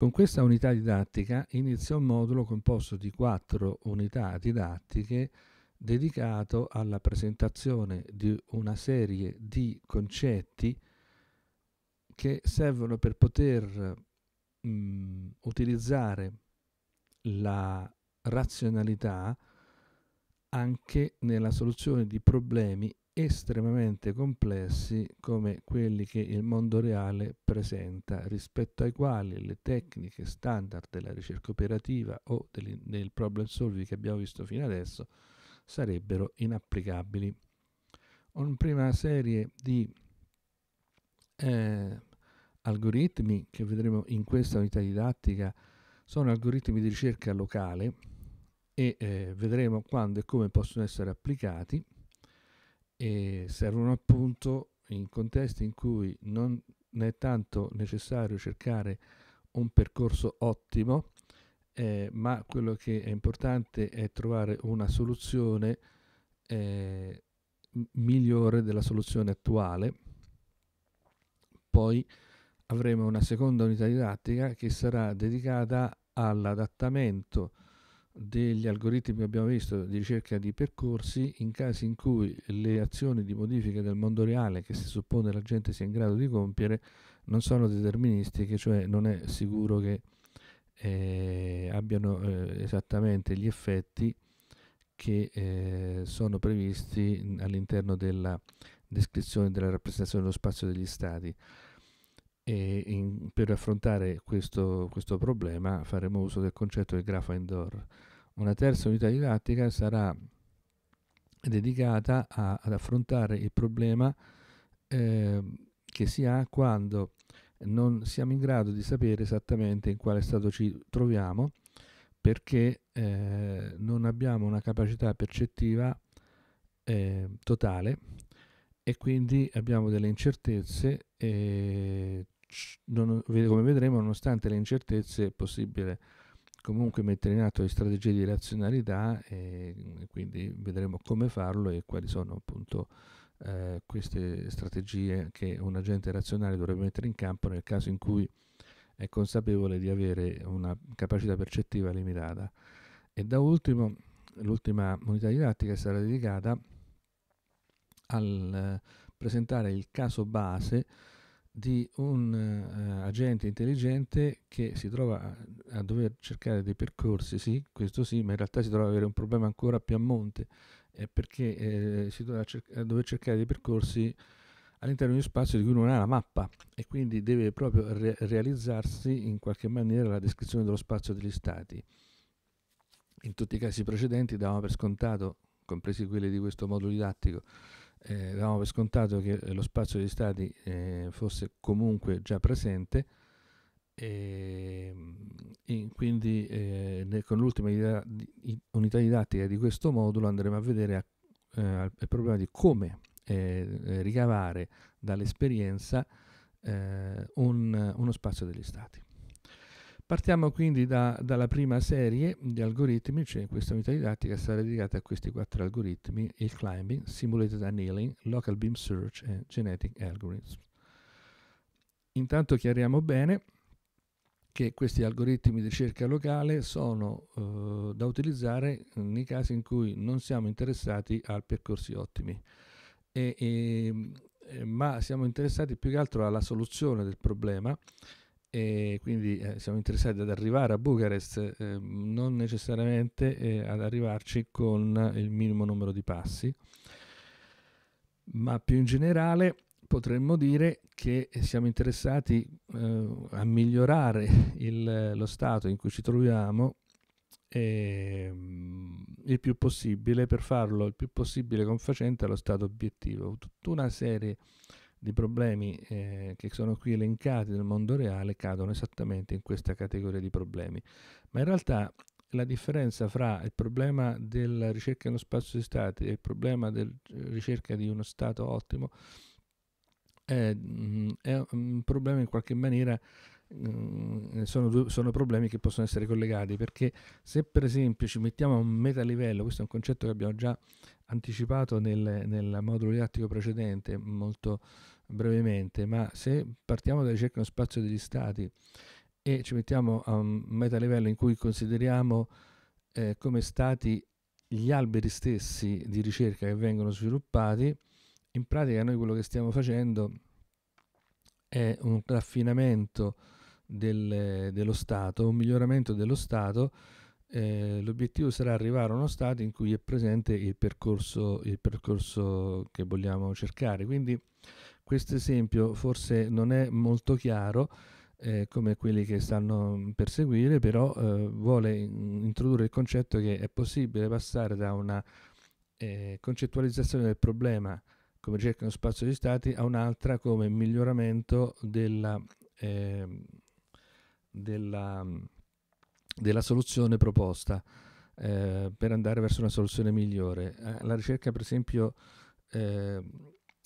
Con questa unità didattica inizia un modulo composto di quattro unità didattiche dedicato alla presentazione di una serie di concetti che servono per poter mh, mm, utilizzare la razionalità anche nella soluzione di problemi estremamente complessi come quelli che il mondo reale presenta, rispetto ai quali le tecniche standard della ricerca operativa o del, del problem solving che abbiamo visto fino adesso sarebbero inapplicabili. Una prima serie di eh, algoritmi che vedremo in questa unità didattica sono algoritmi di ricerca locale e eh, vedremo quando e come possono essere applicati e servono appunto in contesti in cui non è tanto necessario cercare un percorso ottimo, eh, ma quello che è importante è trovare una soluzione eh, migliore della soluzione attuale. Poi avremo una seconda unità didattica che sarà dedicata all'adattamento degli algoritmi che abbiamo visto di ricerca di percorsi in casi in cui le azioni di modifica del mondo reale che si suppone la gente sia in grado di compiere non sono deterministiche, cioè non è sicuro che eh, abbiano eh, esattamente gli effetti che eh, sono previsti all'interno della descrizione della rappresentazione dello spazio degli stati. In, per affrontare questo, questo, problema faremo uso del concetto del grafo indoor. Una terza unità didattica sarà dedicata a, ad affrontare il problema eh, che si ha quando non siamo in grado di sapere esattamente in quale stato ci troviamo perché eh, non abbiamo una capacità percettiva eh, totale e quindi abbiamo delle incertezze e non, come vedremo nonostante le incertezze è possibile comunque mettere in atto le strategie di razionalità e mm, quindi vedremo come farlo e quali sono appunto eh, queste strategie che un agente razionale dovrebbe mettere in campo nel caso in cui è consapevole di avere una capacità percettiva limitata. E da ultimo, l'ultima unità didattica sarà dedicata al eh, presentare il caso base di un uh, agente intelligente che si trova a, a, dover cercare dei percorsi, sì, questo sì, ma in realtà si trova ad avere un problema ancora più a monte, eh, perché eh, si trova a, cer- a, dover cercare dei percorsi all'interno di uno spazio di cui non ha la mappa e quindi deve proprio re- realizzarsi in qualche maniera la descrizione dello spazio degli stati. In tutti i casi precedenti davamo per scontato, compresi quelli di questo modulo didattico, eh, davamo per scontato che eh, lo spazio degli stati eh, fosse comunque già presente e, ehm, e quindi eh, nel, con l'ultima idea, di, unità didattica di questo modulo andremo a vedere a, eh, il problema di come eh, ricavare dall'esperienza un, uno spazio degli stati. Partiamo quindi da, dalla prima serie di algoritmi, cioè questa unità didattica sarà dedicata a questi quattro algoritmi, il climbing, simulated annealing, local beam search e genetic algorithms. Intanto chiariamo bene che questi algoritmi di ricerca locale sono eh, da utilizzare nei casi in cui non siamo interessati a percorsi ottimi, e, e, ehm, eh, ma siamo interessati più che altro alla soluzione del problema e quindi eh, siamo interessati ad arrivare a Bucarest, eh, non necessariamente eh, ad arrivarci con il minimo numero di passi, ma più in generale potremmo dire che siamo interessati eh, a migliorare il, lo stato in cui ci troviamo ehm, il più possibile per farlo il più possibile confacente allo stato obiettivo. Tutta una serie di di problemi eh, che sono qui elencati nel mondo reale cadono esattamente in questa categoria di problemi. Ma in realtà la differenza fra il problema della ricerca uno spazio di stati e il problema della eh, ricerca di uno stato ottimo è, mm, è un problema in qualche maniera mm, sono, sono, problemi che possono essere collegati perché se per esempio ci mettiamo a un metalivello, questo è un concetto che abbiamo già anticipato nel, nel modulo didattico precedente molto brevemente, ma se partiamo dalla ricerca nello spazio degli stati e ci mettiamo a un metalivello in cui consideriamo eh, come stati gli alberi stessi di ricerca che vengono sviluppati, in pratica noi quello che stiamo facendo è un raffinamento del, dello Stato, un miglioramento dello Stato eh, l'obiettivo sarà arrivare a uno stato in cui è presente il percorso, il percorso che vogliamo cercare. Quindi questo esempio forse non è molto chiaro eh, come quelli che stanno per seguire, però eh, vuole introdurre il concetto che è possibile passare da una eh, concettualizzazione del problema come ricerca uno spazio di stati a un'altra come miglioramento della, ehm, della della soluzione proposta eh, per andare verso una soluzione migliore. Eh, la ricerca, per esempio, eh,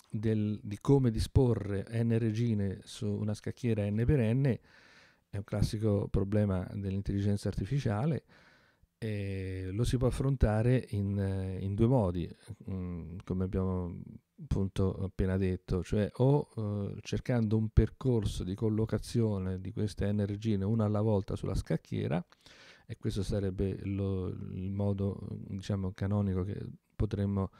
del, di come disporre n regine su una scacchiera n per n è un classico problema dell'intelligenza artificiale. E lo si può affrontare in, eh, in due modi, mh, mm, come abbiamo appunto appena detto, cioè o eh, cercando un percorso di collocazione di queste energine una alla volta sulla scacchiera, e questo sarebbe lo, il modo diciamo canonico che potremmo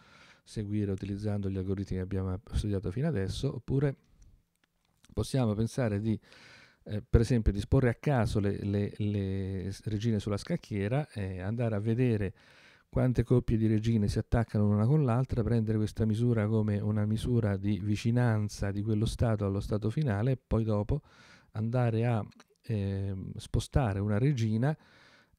seguire utilizzando gli algoritmi che abbiamo studiato fino adesso, oppure possiamo pensare di eh, per esempio disporre a caso le, le, le regine sulla scacchiera e andare a vedere quante coppie di regine si attaccano l'una con l'altra, prendere questa misura come una misura di vicinanza di quello stato allo stato finale e poi dopo andare a eh, spostare una regina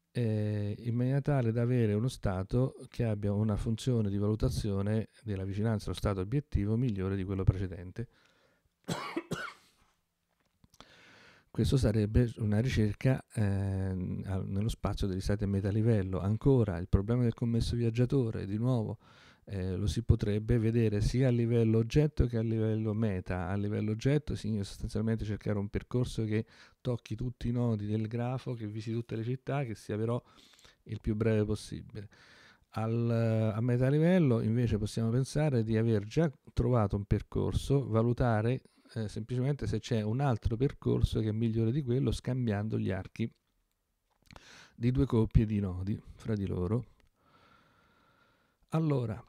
eh, in maniera tale da avere uno stato che abbia una funzione di valutazione della vicinanza allo stato obiettivo migliore di quello precedente. Questo sarebbe una ricerca eh, nello spazio degli stati a metà livello. Ancora il problema del commesso viaggiatore, di nuovo, eh, lo si potrebbe vedere sia a livello oggetto che a livello meta. A livello oggetto significa sostanzialmente cercare un percorso che tocchi tutti i nodi del grafo, che visi tutte le città, che sia però il più breve possibile. Al, a metà livello invece possiamo pensare di aver già trovato un percorso, valutare eh, semplicemente se c'è un altro percorso che è migliore di quello scambiando gli archi di due coppie di nodi fra di loro. Allora,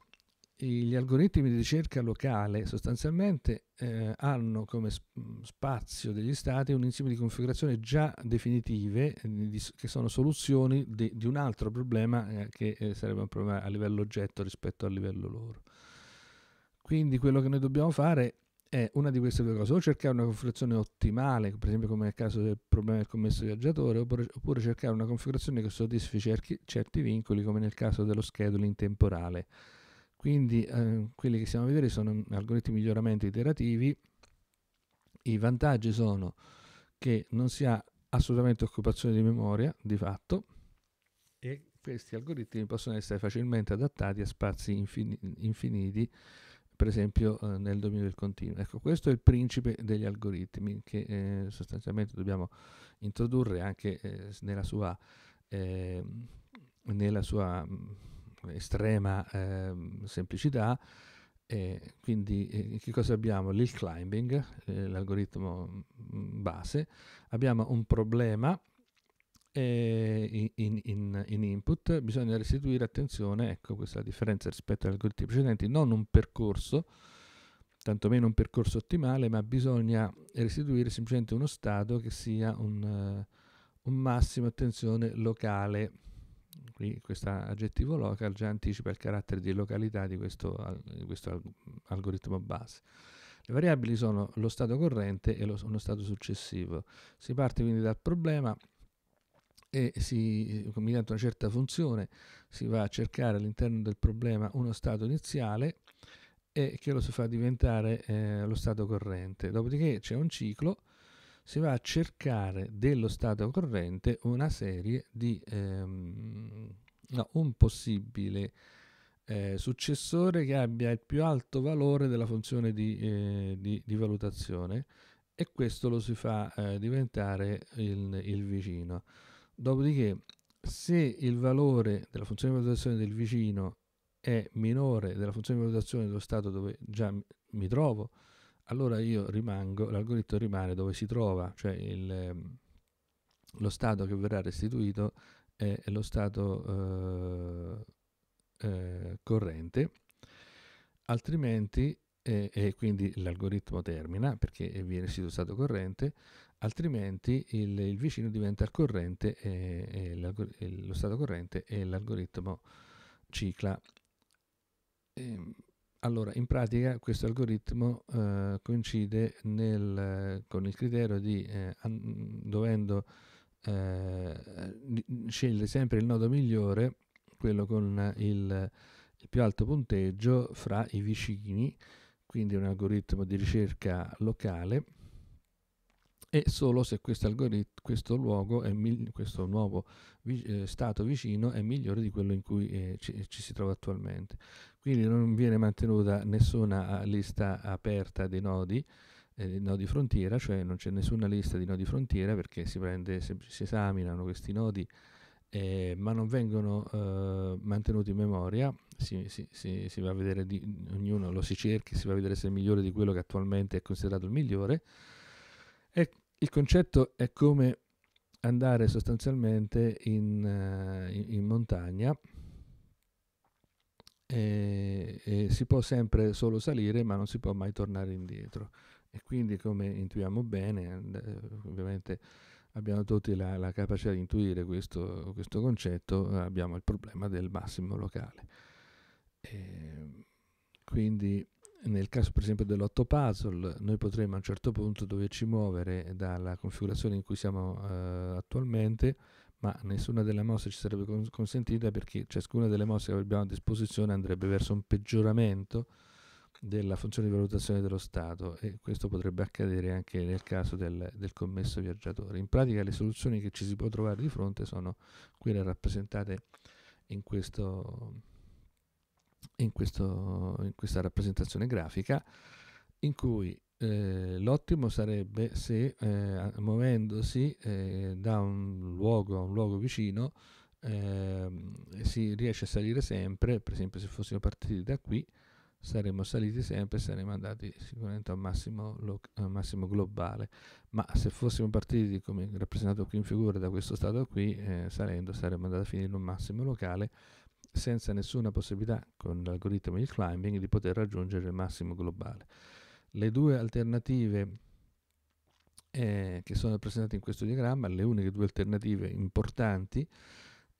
gli algoritmi di ricerca locale sostanzialmente eh, hanno come mm, spazio degli stati un insieme di configurazioni già definitive eh, che sono soluzioni di, di un altro problema eh, che eh, sarebbe un problema a livello oggetto rispetto al livello loro. Quindi quello che noi dobbiamo fare è una di queste due cose, o cercare una configurazione ottimale, per esempio come nel caso del problema del commesso viaggiatore, oppure, oppure cercare una configurazione che soddisfi cerchi, certi vincoli, come nel caso dello scheduling temporale. Quindi eh, quelli che stiamo a vedere sono algoritmi di miglioramento iterativi. I vantaggi sono che non si ha assolutamente occupazione di memoria, di fatto, e questi algoritmi possono essere facilmente adattati a spazi infin- infiniti per esempio eh, nel dominio del continuo. Ecco, questo è il principe degli algoritmi che eh, sostanzialmente dobbiamo introdurre anche eh, nella sua, ehm, nella sua mh, mm, estrema ehm, semplicità. quindi eh, che cosa abbiamo? L'hill climbing, eh, l'algoritmo mm, base, abbiamo un problema eh, in, in, in, input bisogna restituire attenzione, ecco questa è la differenza rispetto agli algoritmi precedenti, non un percorso, tantomeno un percorso ottimale, ma bisogna restituire semplicemente uno stato che sia un, uh, un massimo attenzione locale. Qui questo aggettivo local già anticipa il carattere di località di questo, di questo algoritmo base. Le variabili sono lo stato corrente e lo, uno stato successivo. Si parte quindi dal problema, e si, combinata una certa funzione, si va a cercare all'interno del problema uno stato iniziale e che lo si fa diventare eh, lo stato corrente. Dopodiché c'è un ciclo, si va a cercare dello stato corrente una serie di ehm, no, un possibile eh, successore che abbia il più alto valore della funzione di, eh, di, di valutazione e questo lo si fa eh, diventare il, il vicino. Dopodiché, se il valore della funzione di valutazione del vicino è minore della funzione di valutazione dello stato dove già mi trovo, allora io rimango, l'algoritmo rimane dove si trova, cioè il, ehm, lo stato che verrà restituito è lo stato eh, eh, corrente, altrimenti e, e quindi l'algoritmo termina perché viene stato corrente, altrimenti il, il, vicino diventa il corrente e, e lo stato corrente e l'algoritmo cicla. E, ehm, allora, in pratica questo algoritmo eh, coincide nel, con il criterio di eh, an, dovendo eh, scegliere sempre il nodo migliore, quello con il, il più alto punteggio fra i vicini quindi un algoritmo di ricerca locale e solo se questo, luogo è questo nuovo eh, stato vicino è migliore di quello in cui eh, ci, ci, si trova attualmente. Quindi non viene mantenuta nessuna ah, lista aperta dei nodi, eh, nodi frontiera, cioè non c'è nessuna lista di nodi frontiera perché si, prende, si esaminano questi nodi eh, ma non vengono eh, mantenuti in memoria, si, si, si, si, va a vedere, di, ognuno lo si cerchi, si va a vedere se è migliore di quello che attualmente è considerato il migliore, e il concetto è come andare sostanzialmente in, eh, in, in montagna, e, e si può sempre solo salire ma non si può mai tornare indietro e quindi come intuiamo bene, eh, ovviamente abbiamo tutti la, la capacità di intuire questo, questo, concetto, abbiamo il problema del massimo locale. E ehm, quindi nel caso per esempio dell'otto puzzle noi potremmo a un certo punto doverci muovere dalla configurazione in cui siamo eh, attualmente ma nessuna delle mosse ci sarebbe consentita perché ciascuna delle mosse che abbiamo a disposizione andrebbe verso un peggioramento della funzione di valutazione dello Stato e questo potrebbe accadere anche nel caso del, del, commesso viaggiatore. In pratica le soluzioni che ci si può trovare di fronte sono quelle rappresentate in, questo, in, questo, in questa rappresentazione grafica in cui eh, l'ottimo sarebbe se eh, muovendosi eh, da un luogo a un luogo vicino ehm, si riesce a salire sempre, per esempio se fossimo partiti da qui, saremmo saliti sempre, saremmo andati sicuramente al massimo, lo, al massimo globale, ma se fossimo partiti come rappresentato qui in figura da questo stato qui, eh, salendo saremmo andati a finire in un massimo locale senza nessuna possibilità con l'algoritmo di climbing di poter raggiungere il massimo globale. Le due alternative eh, che sono rappresentate in questo diagramma, le uniche due alternative importanti,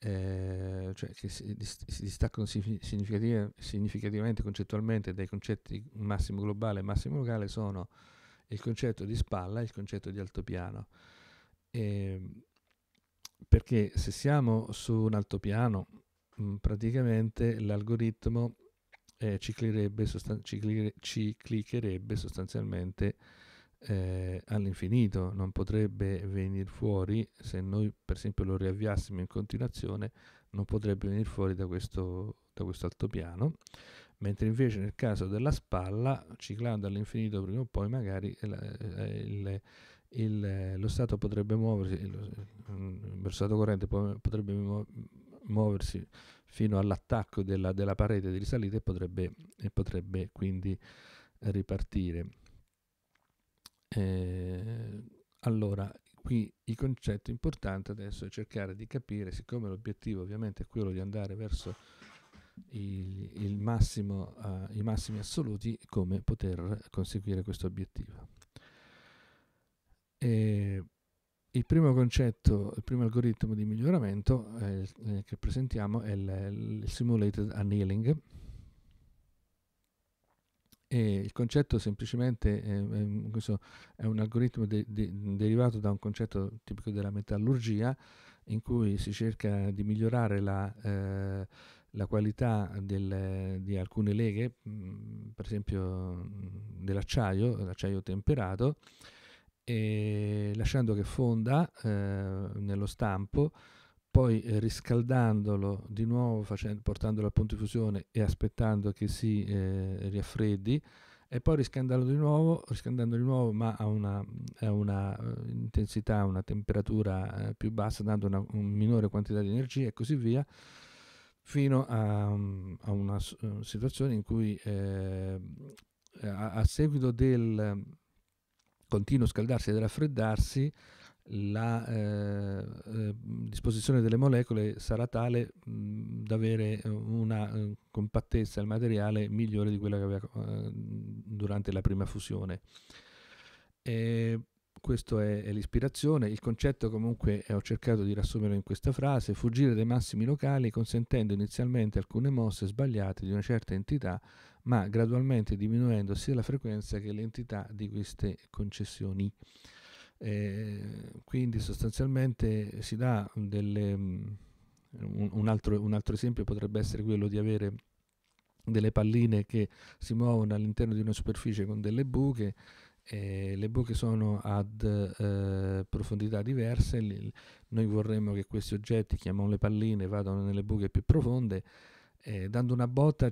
eh, cioè che si, si distaccano significativ- significativamente concettualmente dai concetti massimo globale e massimo locale sono il concetto di spalla e il concetto di altopiano. E, ehm, perché se siamo su un altopiano, mh, mm, praticamente l'algoritmo eh, ciclicherebbe, sostan- cicli- sostanzialmente eh, all'infinito, non potrebbe venire fuori, se noi per esempio lo riavviassimo in continuazione, non potrebbe venire fuori da questo, da questo altopiano, mentre invece nel caso della spalla, ciclando all'infinito prima o poi magari eh, eh il, il, lo stato potrebbe muoversi, il, mm, lo stato corrente potrebbe muoversi fino all'attacco della, della parete di risalita e potrebbe, e potrebbe quindi ripartire. Eh, allora, qui il concetto importante adesso è cercare di capire, siccome l'obiettivo ovviamente è quello di andare verso il, il massimo, uh, i massimi assoluti, come poter conseguire questo obiettivo. E ehm, il primo concetto, il primo algoritmo di miglioramento eh, eh che presentiamo è il, il Simulated Annealing, e il concetto semplicemente è, ehm, è, ehm, è un algoritmo de, de, derivato da un concetto tipico della metallurgia in cui si cerca di migliorare la, eh, la qualità del, di alcune leghe, mh, mm, per esempio mm, dell'acciaio, l'acciaio temperato, e lasciando che fonda eh, nello stampo poi eh, riscaldandolo di nuovo, facendo, portandolo al punto di fusione e aspettando che si eh, riaffreddi, e poi riscaldandolo di nuovo, riscaldandolo di nuovo ma a una, a una uh, intensità, una temperatura uh, più bassa, dando una un minore quantità di energia e così via, fino a, um, a una uh, situazione in cui eh, a, a seguito del continuo scaldarsi e raffreddarsi, la eh, eh, disposizione delle molecole sarà tale mh, da avere eh, una eh, compattezza del materiale migliore di quella che aveva eh, durante la prima fusione. E questo è, è, l'ispirazione, il concetto comunque ho cercato di riassumere in questa frase, fuggire dai massimi locali consentendo inizialmente alcune mosse sbagliate di una certa entità, ma gradualmente diminuendo sia la frequenza che l'entità di queste concessioni. Eh, quindi sostanzialmente si dà delle, mm, un, un, altro, un altro esempio potrebbe essere quello di avere delle palline che si muovono all'interno di una superficie con delle buche eh, le buche sono ad eh, profondità diverse, noi vorremmo che questi oggetti, chiamiamole palline, vadano nelle buche più profonde eh, dando una botta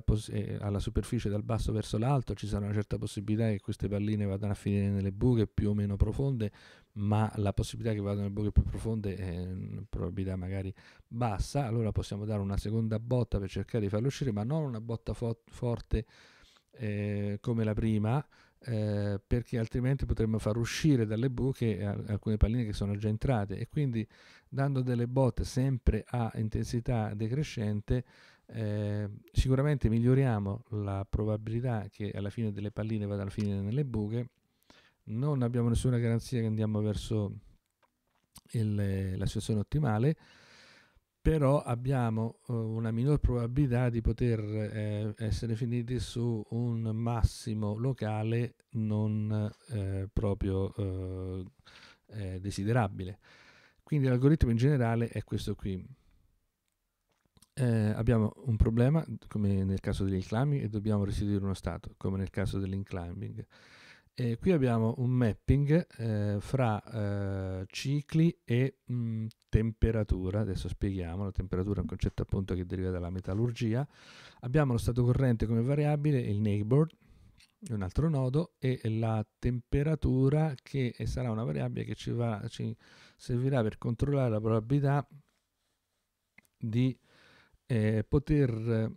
pos- eh, alla superficie dal basso verso l'alto, ci sarà una certa possibilità che queste palline vadano a finire nelle buche più o meno profonde, ma la possibilità che vadano nelle buche più profonde è eh, probabilità magari bassa, allora possiamo dare una seconda botta per cercare di farle uscire, ma non una botta fo- forte eh, come la prima, eh, perché altrimenti potremmo far uscire dalle buche eh, alcune palline che sono già entrate e quindi dando delle botte sempre a intensità decrescente eh, sicuramente miglioriamo la probabilità che alla fine delle palline vada a finire nelle buche non abbiamo nessuna garanzia che andiamo verso il, la situazione ottimale però abbiamo eh, una minor probabilità di poter eh, essere finiti su un massimo locale non eh, proprio eh, eh desiderabile. Quindi l'algoritmo in generale è questo qui. Eh, abbiamo un problema, come nel caso degli inclimbing, e dobbiamo restituire uno stato, come nel caso dell'inclimbing. E qui abbiamo un mapping eh, fra eh, cicli e mh, mm, temperatura, adesso spieghiamo, la temperatura è un concetto appunto che deriva dalla metallurgia, abbiamo lo stato corrente come variabile, il neighbor, un altro nodo, e la temperatura che sarà una variabile che ci, va, ci servirà per controllare la probabilità di eh, poter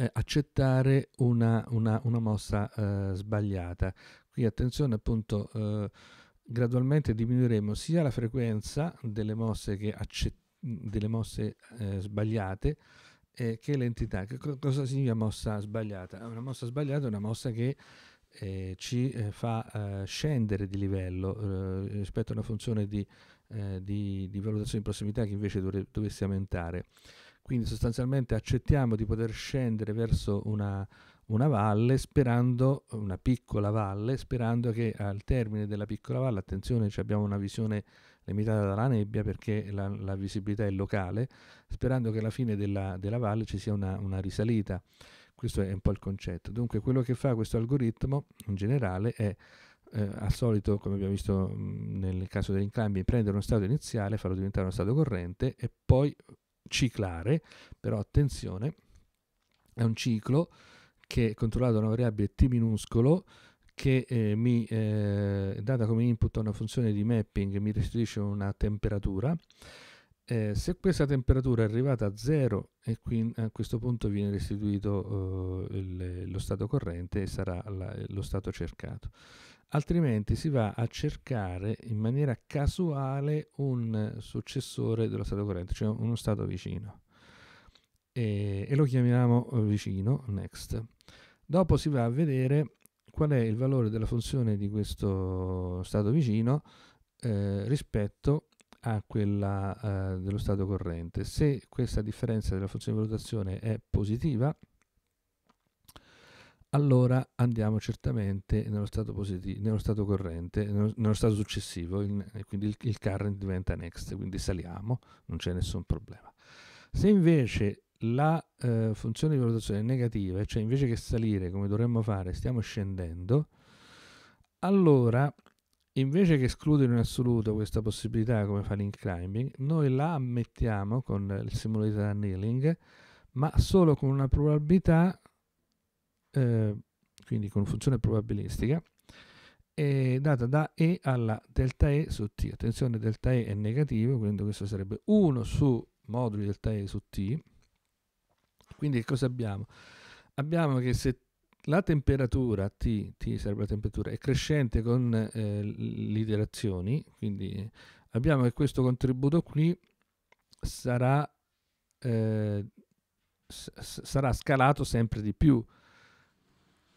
eh, accettare una, una, una mossa eh, sbagliata. Qui attenzione appunto, eh, gradualmente diminuiremo sia la frequenza delle mosse, accett- delle mosse eh, sbagliate eh, che l'entità. Che cosa significa mossa sbagliata? Una mossa sbagliata è una mossa che eh, ci fa scendere di livello rispetto a una funzione di, di, di valutazione in prossimità che invece dovre- dovesse aumentare. Quindi sostanzialmente accettiamo di poter scendere verso una, una valle sperando, una piccola valle, sperando che al termine della piccola valle, attenzione, abbiamo una visione limitata dalla nebbia perché la, la visibilità è locale, sperando che alla fine della, della valle ci sia una, una, risalita. Questo è un po' il concetto. Dunque quello che fa questo algoritmo in generale è eh, al solito, come abbiamo visto mh, nel caso degli incambi, prendere uno stato iniziale, farlo diventare uno stato corrente e poi ciclare, però attenzione, è un ciclo che è controllato da una variabile t minuscolo che eh, mi eh, data come input a una funzione di mapping e mi restituisce una temperatura. Eh, se questa temperatura è arrivata a 0 e quindi a questo punto viene restituito eh, il, lo stato corrente e sarà la, lo stato cercato altrimenti si va a cercare in maniera casuale un successore dello stato corrente, cioè uno stato vicino. E, e, lo chiamiamo eh, vicino, next. Dopo si va a vedere qual è il valore della funzione di questo stato vicino eh, rispetto a quella eh, dello stato corrente. Se questa differenza della funzione di valutazione è positiva, allora andiamo certamente nello stato, positivo, nello stato corrente, nello, stato successivo, in, quindi il, il current diventa next, quindi saliamo, non c'è nessun problema. Se invece la eh, funzione di valutazione è negativa, cioè invece che salire come dovremmo fare, stiamo scendendo, allora invece che escludere in assoluto questa possibilità come fa l'inclimbing, noi la ammettiamo con il simulator annealing, ma solo con una probabilità eh, quindi con funzione probabilistica, è data da E alla delta E su T. Attenzione, delta E è negativo, quindi questo sarebbe 1 su moduli delta E su T. Quindi che cosa abbiamo? Abbiamo che se la temperatura T, T sarebbe la temperatura, è crescente con eh, le quindi abbiamo che questo contributo qui sarà, eh, sarà scalato sempre di più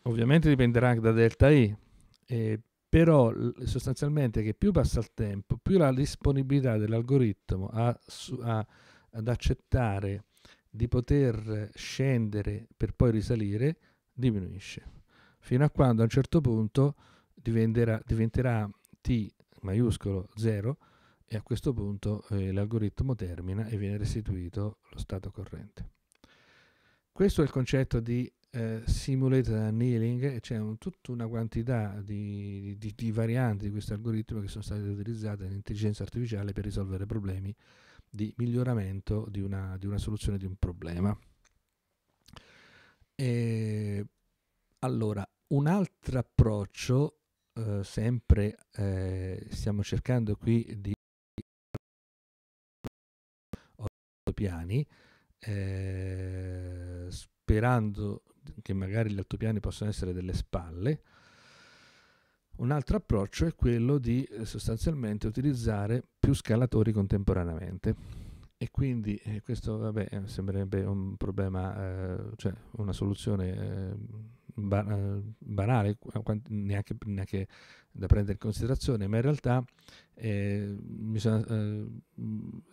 Ovviamente dipenderà anche da delta E, eh, però sostanzialmente che più passa il tempo, più la disponibilità dell'algoritmo a, a, ad accettare di poter scendere per poi risalire diminuisce, fino a quando a un certo punto diventerà, diventerà T maiuscolo 0 e a questo punto eh, l'algoritmo termina e viene restituito lo stato corrente. Questo è il concetto di eh, simulated annealing, c'è un, tutta una quantità di, di, di varianti di questo algoritmo che sono state utilizzate nell'intelligenza artificiale per risolvere problemi di miglioramento di una, di una soluzione di un problema. E, allora, un altro approccio, eh, sempre eh, stiamo cercando qui di piani, eh, sperando che magari gli altopiani possono essere delle spalle. Un altro approccio è quello di eh, sostanzialmente utilizzare più scalatori contemporaneamente. E quindi eh, questo vabbè, eh, sembrerebbe un problema, eh, cioè una soluzione eh, ba- banale, neanche, neanche, da prendere in considerazione, ma in realtà bisogna,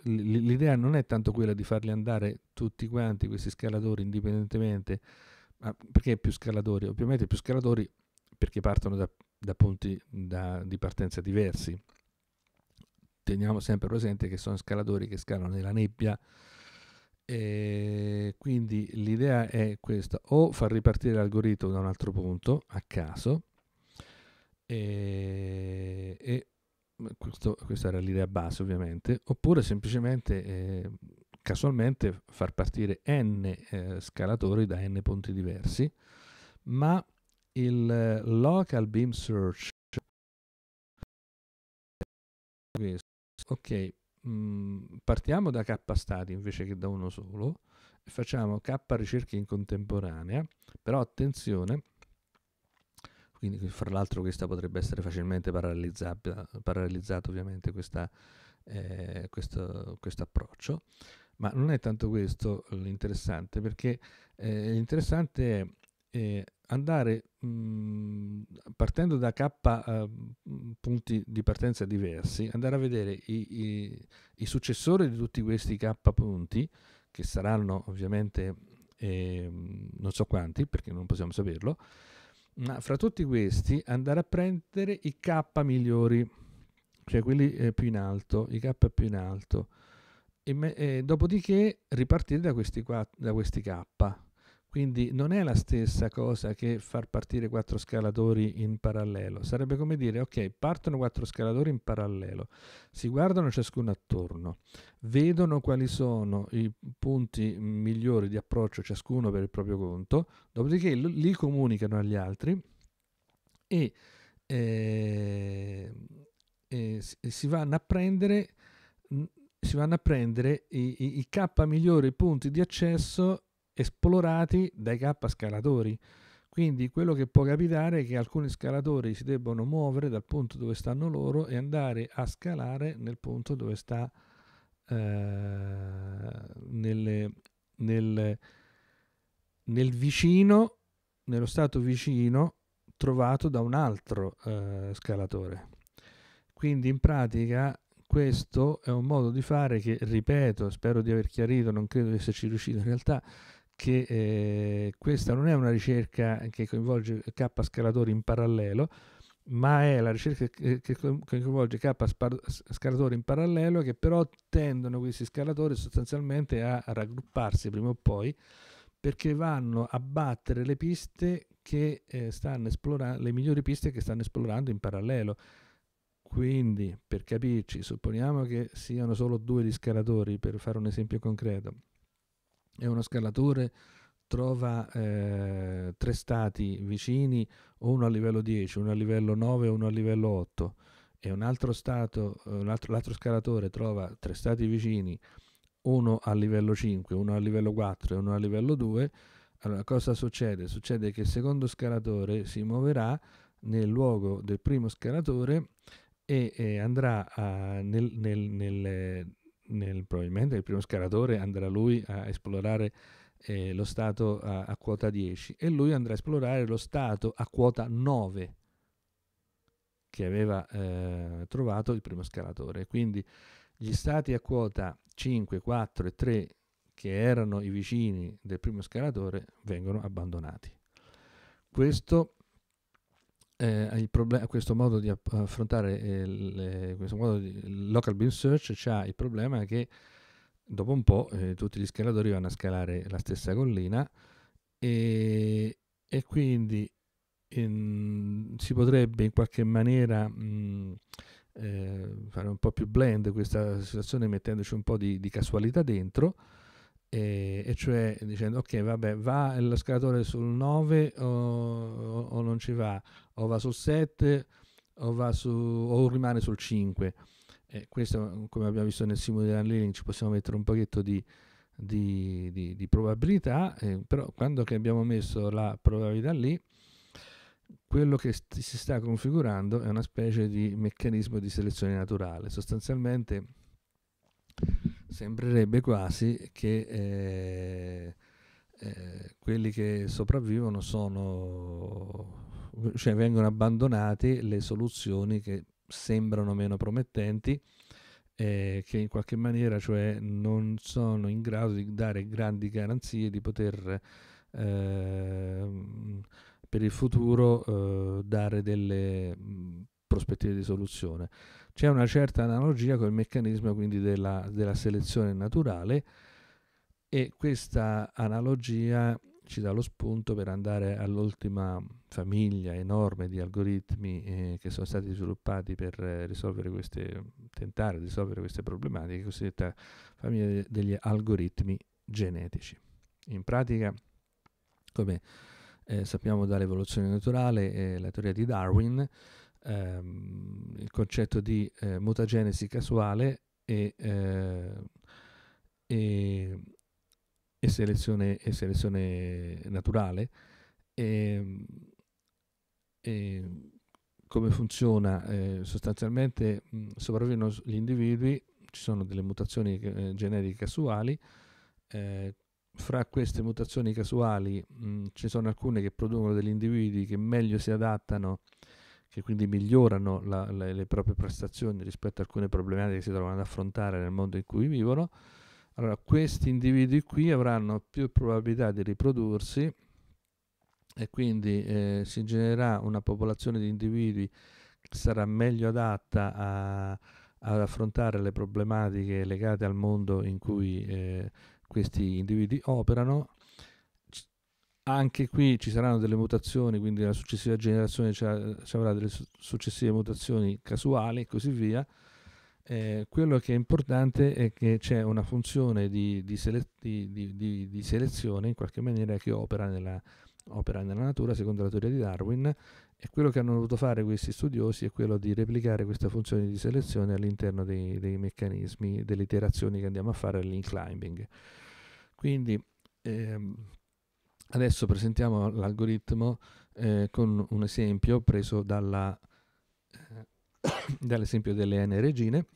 l'idea non è tanto quella di farli andare tutti quanti questi scalatori indipendentemente Ah, perché più scalatori? Ovviamente più scalatori perché partono da, da punti da, di partenza diversi. Teniamo sempre presente che sono scalatori che scalano nella nebbia. E quindi l'idea è questa, o far ripartire l'algoritmo da un altro punto a caso, e, e questo, questa era l'idea base ovviamente, oppure semplicemente eh, casualmente far partire n eh, scalatori da n punti diversi, ma il eh, local beam search ok mm, partiamo da k stati invece che da uno solo e facciamo k ricerche in contemporanea però attenzione quindi fra l'altro questa potrebbe essere facilmente parallelizzata ovviamente questa, eh, questo, questo approccio ma non è tanto questo l'interessante, perché eh, l'interessante è eh, andare mh, mhmm, partendo da K eh, punti di partenza diversi, andare a vedere i, i, i, successori di tutti questi K punti, che saranno ovviamente ehm, non so quanti, perché non possiamo saperlo, ma fra tutti questi andare a prendere i K migliori, cioè quelli eh, più in alto, i K più in alto e, me, e dopodiché ripartire da questi, da questi K. Quindi non è la stessa cosa che far partire quattro scalatori in parallelo. Sarebbe come dire, ok, partono quattro scalatori in parallelo, si guardano ciascuno attorno, vedono quali sono i punti migliori di approccio ciascuno per il proprio conto, dopodiché li comunicano agli altri e, eh, e si vanno a prendere si vanno a prendere i, i, i K migliori punti di accesso esplorati dai K scalatori. Quindi quello che può capitare è che alcuni scalatori si debbano muovere dal punto dove stanno loro e andare a scalare nel punto dove sta eh, nel, nel, nel vicino, nello stato vicino trovato da un altro eh, scalatore. Quindi in pratica questo è un modo di fare che, ripeto, spero di aver chiarito, non credo di esserci riuscito in realtà, che eh, questa non è una ricerca che coinvolge K scalatori in parallelo, ma è la ricerca che, che coinvolge K scalatori in parallelo che però tendono questi scalatori sostanzialmente a raggrupparsi prima o poi perché vanno a battere le piste che eh, stanno esplorando, le migliori piste che stanno esplorando in parallelo. Quindi, per capirci, supponiamo che siano solo due gli scalatori, per fare un esempio concreto, e uno scalatore trova eh, tre stati vicini, uno a livello 10, uno a livello 9 e uno a livello 8, e un altro stato, eh, un altro, l'altro scalatore trova tre stati vicini, uno a livello 5, uno a livello 4 e uno a livello 2, allora cosa succede? Succede che il secondo scalatore si muoverà nel luogo del primo scalatore e eh, andrà a, nel, nel, nel, nel, probabilmente il primo scalatore andrà lui a esplorare eh, lo stato a, a, quota 10 e lui andrà a esplorare lo stato a quota 9 che aveva eh, trovato il primo scalatore. Quindi gli stati a quota 5, 4 e 3 che erano i vicini del primo scalatore vengono abbandonati. Questo eh, problem- questo modo di affrontare il, eh, le, questo modo di local beam search c'ha il problema che dopo un po' eh, tutti gli scalatori vanno a scalare la stessa collina e, e quindi in, ehm, si potrebbe in qualche maniera mh, eh, fare un po' più blend questa situazione mettendoci un po' di, di casualità dentro e, e, cioè dicendo ok vabbè va lo scalatore sul 9 o, o, o, non ci va o va sul 7 o, va su, o rimane sul 5 eh, questo come abbiamo visto nel simulator di ci possiamo mettere un pochetto di, di, di, di probabilità eh, però quando abbiamo messo la probabilità lì quello che st- si sta configurando è una specie di meccanismo di selezione naturale sostanzialmente sembrerebbe quasi che eh, eh, quelli che sopravvivono sono, cioè vengono abbandonate le soluzioni che sembrano meno promettenti, eh, che in qualche maniera cioè, non sono in grado di dare grandi garanzie di poter ehm, per il futuro eh, dare delle prospettive di soluzione. C'è una certa analogia col meccanismo quindi della, della selezione naturale e questa analogia ci dà lo spunto per andare all'ultima famiglia enorme di algoritmi eh, che sono stati sviluppati per eh, risolvere queste, tentare di risolvere queste problematiche, cosiddetta famiglia degli algoritmi genetici. In pratica, come eh, sappiamo dall'evoluzione naturale, eh, la teoria di Darwin ehm, il concetto di eh, mutagenesi casuale e, eh, e, e, selezione, e, selezione, naturale ehm, e, come funziona eh, sostanzialmente mh, mm, sopravvivono gli individui ci sono delle mutazioni eh, generiche casuali eh, fra queste mutazioni casuali mh, mm, ci sono alcune che producono degli individui che meglio si adattano che quindi migliorano la, le, le, proprie prestazioni rispetto a alcune problematiche che si trovano ad affrontare nel mondo in cui vivono, allora questi individui qui avranno più probabilità di riprodursi e quindi eh, si genererà una popolazione di individui che sarà meglio adatta a, ad affrontare le problematiche legate al mondo in cui eh, questi individui operano anche qui ci saranno delle mutazioni, quindi la successiva generazione ci, avrà delle successive mutazioni casuali e così via. Eh, quello che è importante è che c'è una funzione di, di, sele- di, di selezione in qualche maniera che opera nella, opera nella natura secondo la teoria di Darwin e quello che hanno dovuto fare questi studiosi è quello di replicare questa funzione di selezione all'interno dei, dei meccanismi, delle iterazioni che andiamo a fare all'in climbing. Quindi ehm, Adesso presentiamo l'algoritmo eh, con un esempio preso dalla, eh, dall'esempio delle n regine.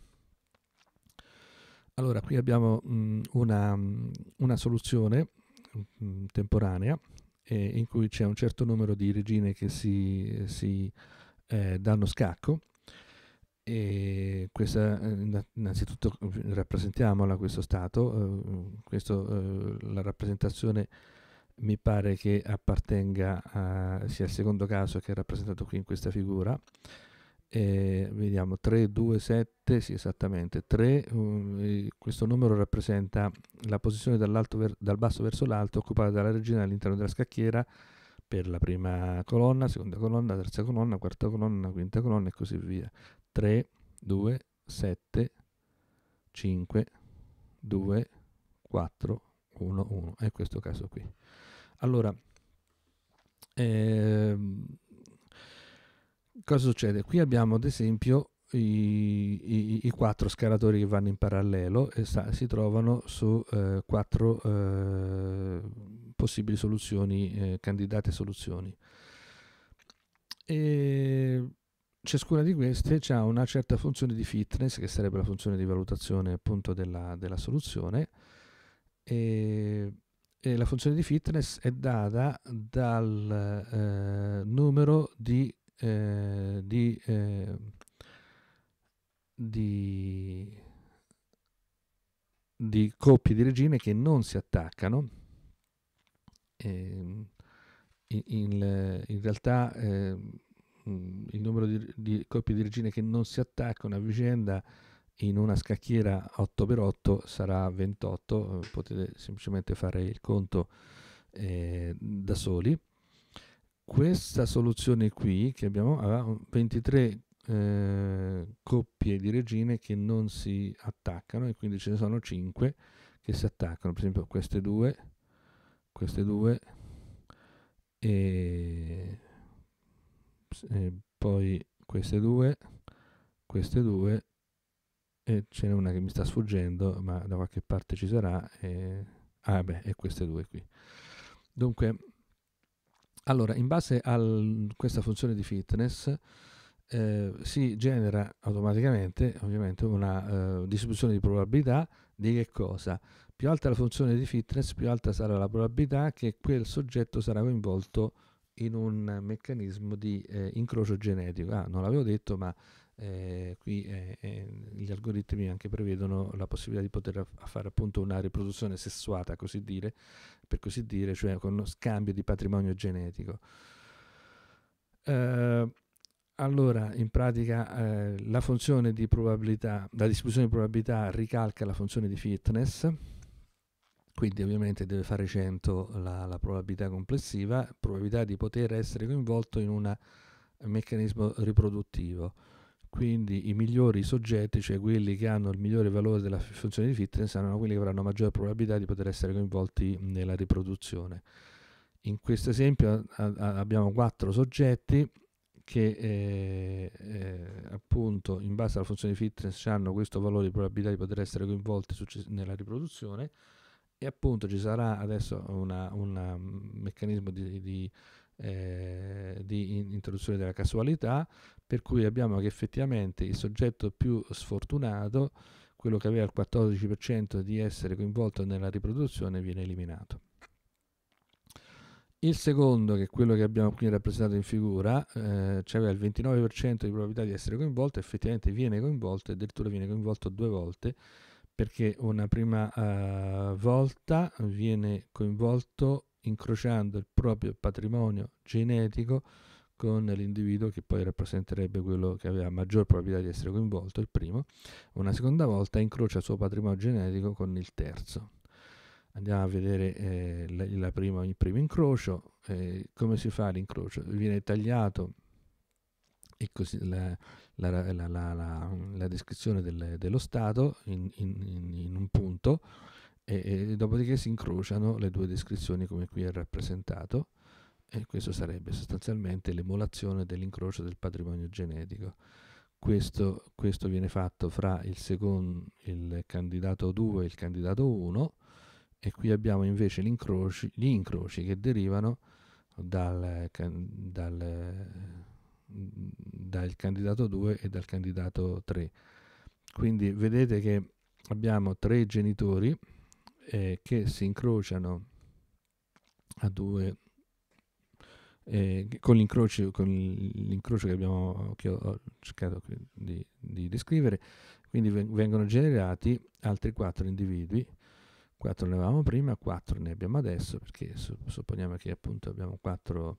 Allora, qui abbiamo mh, mm, una, mm, una, soluzione mh, mm, temporanea eh, in cui c'è un certo numero di regine che si, si eh, danno scacco e questa eh, innanzitutto rappresentiamola questo stato, eh, questo, la rappresentazione mi pare che appartenga a, sia il secondo caso che è rappresentato qui in questa figura. E vediamo 3, 2, 7, sì esattamente, 3, um, mm, questo numero rappresenta la posizione ver- dal basso verso l'alto occupata dalla regina all'interno della scacchiera per la prima colonna, seconda colonna, terza colonna, quarta colonna, quinta colonna e così via. 3, 2, 7, 5, 2, 4, 1, 1. È questo caso qui. Allora, ehm, cosa succede? Qui abbiamo ad esempio i, i, i, quattro scalatori che vanno in parallelo e sta, si trovano su eh, quattro eh, possibili soluzioni, eh, candidate soluzioni. E ciascuna di queste ha una certa funzione di fitness, che sarebbe la funzione di valutazione appunto della, della soluzione, e eh, la funzione di fitness è data dal eh, numero di, eh, di, eh, di, di, coppie di regine che non si attaccano. Ehm, in, in, realtà ehm, il numero di, di coppie di regine che non si attaccano a vicenda in una scacchiera 8x8 sarà 28, eh, potete semplicemente fare il conto eh, da soli. Questa soluzione qui che abbiamo ha 23 eh, coppie di regine che non si attaccano e quindi ce ne sono 5 che si attaccano, per esempio queste due, queste due e, e poi queste due, queste due e ce n'è una che mi sta sfuggendo, ma da qualche parte ci sarà. E... Ah, beh, e queste due qui. Dunque, allora, in base a questa funzione di fitness, eh, si genera automaticamente, ovviamente, una eh, distribuzione di probabilità di che cosa? Più alta la funzione di fitness, più alta sarà la probabilità che quel soggetto sarà coinvolto in un meccanismo di eh, incrocio genetico. Ah, non l'avevo detto, ma eh, qui eh, eh, gli algoritmi anche prevedono la possibilità di poter fare appunto una riproduzione sessuata, così dire, per così dire, cioè con uno scambio di patrimonio genetico. Eh, allora, in pratica eh, la funzione di probabilità, la distribuzione di probabilità ricalca la funzione di fitness, quindi ovviamente deve fare 100 la, la probabilità complessiva, probabilità di poter essere coinvolto in un meccanismo riproduttivo quindi i migliori soggetti, cioè quelli che hanno il migliore valore della funzione di fitness, saranno quelli che avranno maggiore probabilità di poter essere coinvolti nella riproduzione. In questo esempio abbiamo quattro soggetti che eh, eh, appunto in base alla funzione di fitness hanno questo valore di probabilità di poter essere coinvolti success- nella riproduzione e appunto ci sarà adesso un mm, meccanismo di, di eh, di introduzione della casualità per cui abbiamo che effettivamente il soggetto più sfortunato, quello che aveva il 14% di essere coinvolto nella riproduzione, viene eliminato. Il secondo, che è quello che abbiamo qui rappresentato in figura, eh, cioè aveva il 29% di probabilità di essere coinvolto, effettivamente viene coinvolto e addirittura viene coinvolto due volte, perché una prima eh, volta viene coinvolto incrociando il proprio patrimonio genetico con l'individuo che poi rappresenterebbe quello che aveva maggior probabilità di essere coinvolto, il primo, una seconda volta incrocia il suo patrimonio genetico con il terzo. Andiamo a vedere eh, la, la prima, il primo incrocio, eh, come si fa l'incrocio? Viene tagliato e così la, la, la descrizione del, dello stato in, in, in un punto e, e dopodiché si incrociano le due descrizioni come qui è rappresentato e questo sarebbe sostanzialmente l'emulazione dell'incrocio del patrimonio genetico. Questo, questo viene fatto fra il, secondo, il candidato 2 e il candidato 1 e qui abbiamo invece incroci, gli incroci che derivano dal, dal, dal candidato 2 e dal candidato 3. Quindi vedete che abbiamo tre genitori eh, che si incrociano a due eh, con, l'incrocio, con, l'incrocio, che, abbiamo, che ho cercato di, di, descrivere, quindi vengono generati altri quattro individui, quattro ne avevamo prima, quattro ne abbiamo adesso, perché su, supponiamo che appunto abbiamo quattro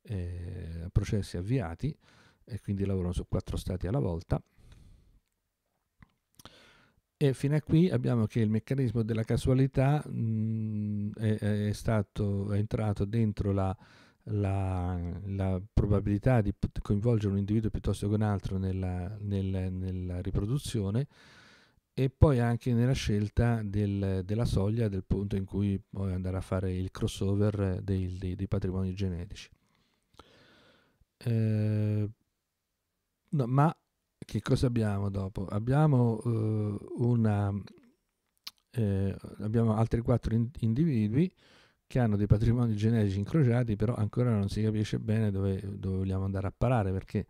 eh, processi avviati e quindi lavorano su quattro stati alla volta. E fino a qui abbiamo che il meccanismo della casualità mh, mm, è, è, stato, è entrato dentro la, la, la, probabilità di coinvolgere un individuo piuttosto che un altro nella, nel, nella riproduzione e poi anche nella scelta del, della soglia del punto in cui puoi andare a fare il crossover dei, dei, dei patrimoni genetici. Eh, no, ma che cosa abbiamo dopo? Abbiamo, eh, una, eh, abbiamo altri quattro in, individui che hanno dei patrimoni genetici incrociati, però ancora non si capisce bene dove, dove vogliamo andare a parare perché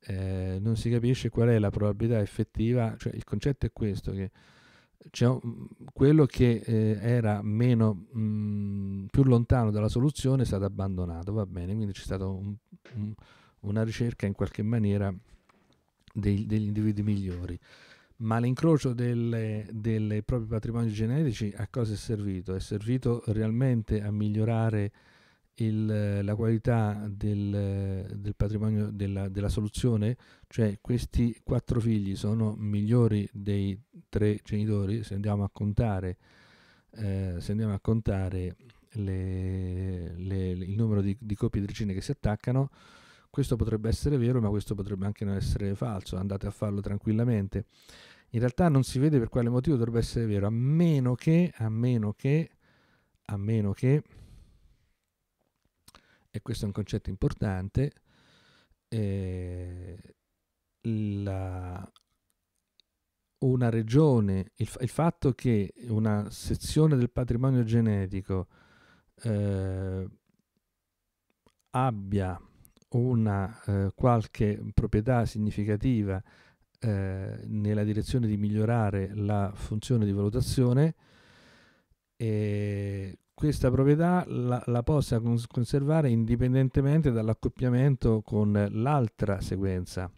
eh, non si capisce qual è la probabilità effettiva, cioè il concetto è questo che un, quello che eh, era meno, mh, più lontano dalla soluzione è stato abbandonato, va bene, quindi c'è stata un, un, una ricerca in qualche maniera dei, degli individui migliori ma l'incrocio dei propri patrimoni genetici a cosa è servito? È servito realmente a migliorare il, la qualità del, del patrimonio della, della, soluzione? Cioè questi quattro figli sono migliori dei tre genitori se andiamo a contare, eh, se andiamo a contare le, le, il numero di, di coppie di regine che si attaccano? Questo potrebbe essere vero, ma questo potrebbe anche non essere falso, andate a farlo tranquillamente. In realtà non si vede per quale motivo dovrebbe essere vero, a meno che, a meno che, a meno che, e questo è un concetto importante, eh, la, una regione, il, il, fatto che una sezione del patrimonio genetico eh, abbia una eh, qualche proprietà significativa eh, nella direzione di migliorare la funzione di valutazione, e questa proprietà la, la possa cons conservare indipendentemente dall'accoppiamento con l'altra sequenza.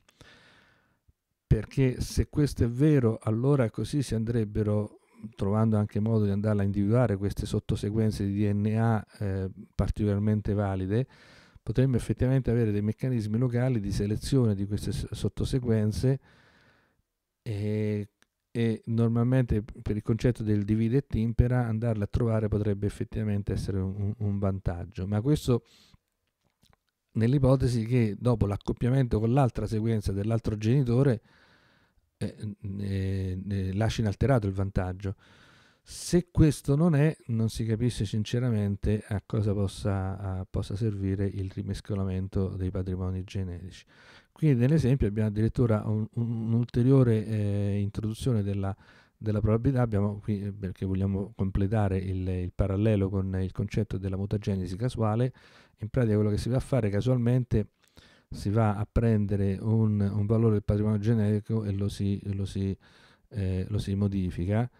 Perché se questo è vero, allora così si andrebbero trovando anche modo di andarla a individuare queste sottosequenze di DNA eh, particolarmente valide, potremmo effettivamente avere dei meccanismi locali di selezione di queste sottosequenze e, e normalmente per il concetto del divide e timpera andarle a trovare potrebbe effettivamente essere un, un vantaggio, ma questo nell'ipotesi che dopo l'accoppiamento con l'altra sequenza dell'altro genitore eh, eh, eh, lascia inalterato il vantaggio. Se questo non è, non si capisce sinceramente a cosa possa, a, possa servire il rimescolamento dei patrimoni generici. Qui nell'esempio abbiamo addirittura un'ulteriore un eh, introduzione della, della probabilità, abbiamo qui, eh, perché vogliamo completare il, il, parallelo con il concetto della mutagenesi casuale, in pratica quello che si va a fare casualmente si va a prendere un, un valore del patrimonio generico e lo si, lo si, eh, lo si modifica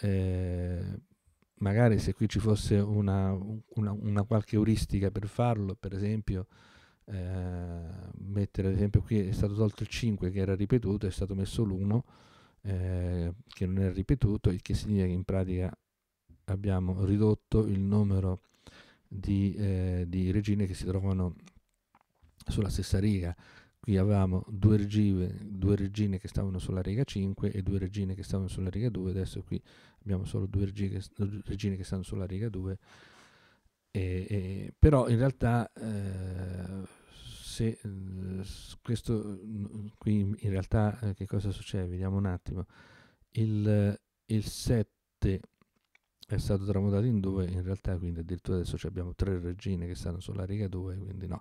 eh, magari se qui ci fosse una, una, una, qualche euristica per farlo, per esempio, eh, mettere ad esempio qui è stato tolto il 5 che era ripetuto, è stato messo l'1 eh, che non è ripetuto, il che significa che in pratica abbiamo ridotto il numero di, eh, di regine che si trovano sulla stessa riga qui avevamo due regine, due regine, che stavano sulla riga 5 e due regine che stavano sulla riga 2, adesso qui abbiamo solo due regine, regine che stanno sulla riga 2, e, e, però in realtà eh, se questo qui in realtà eh, che cosa succede? Vediamo un attimo, il, il 7 è stato tramutato in 2, in realtà quindi addirittura adesso abbiamo tre regine che stanno sulla riga 2, quindi no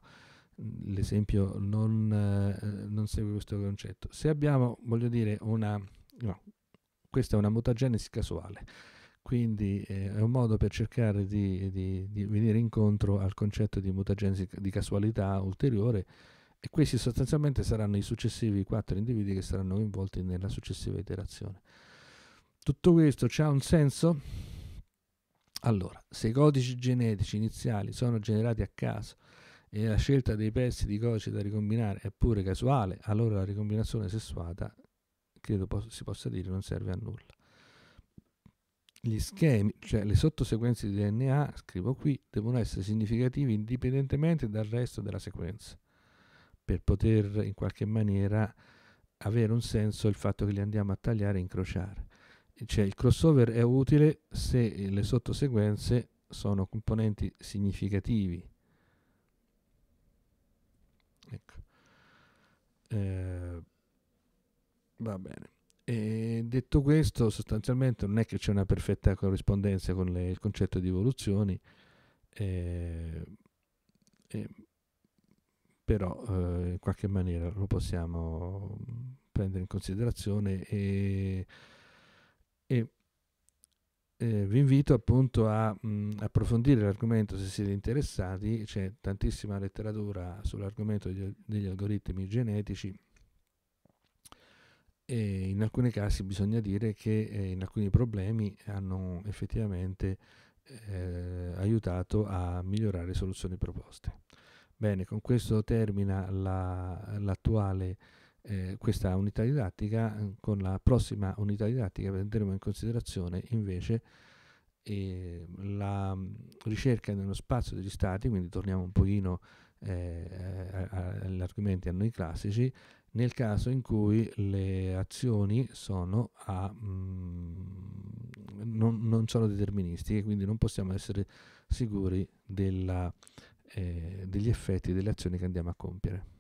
l'esempio non, eh, non, segue questo concetto. Se abbiamo, voglio dire, una... No, questa è una mutagenesi casuale, quindi eh, è un modo per cercare di, di, di, venire incontro al concetto di mutagenesi di casualità ulteriore e questi sostanzialmente saranno i successivi quattro individui che saranno coinvolti nella successiva iterazione. Tutto questo ha un senso? Allora, se i codici genetici iniziali sono generati a caso e la scelta dei pezzi di codice da ricombinare è pure casuale, allora la ricombinazione sessuata, credo si possa dire, non serve a nulla. Gli schemi, cioè le sottosequenze di DNA, scrivo qui, devono essere significativi indipendentemente dal resto della sequenza, per poter in qualche maniera avere un senso il fatto che li andiamo a tagliare e incrociare. Cioè il crossover è utile se le sottosequenze sono componenti significativi Eh, va bene. E detto questo, sostanzialmente non è che c'è una perfetta corrispondenza con le, il concetto di evoluzioni, eh, eh, però eh, in qualche maniera lo possiamo prendere in considerazione e, e eh, vi invito appunto a mh, approfondire l'argomento se siete interessati, c'è tantissima letteratura sull'argomento degli, degli algoritmi genetici e in alcuni casi bisogna dire che eh, in alcuni problemi hanno effettivamente eh, aiutato a migliorare le soluzioni proposte. Bene, con questo termina la, l'attuale eh, questa unità didattica, eh, con la prossima unità didattica prenderemo in considerazione invece eh, la mm, ricerca nello spazio degli stati, quindi torniamo un pochino eh, agli argomenti a noi classici, nel caso in cui le azioni sono a, mh, mm, non, non, sono deterministiche, quindi non possiamo essere sicuri della, eh, degli effetti delle azioni che andiamo a compiere.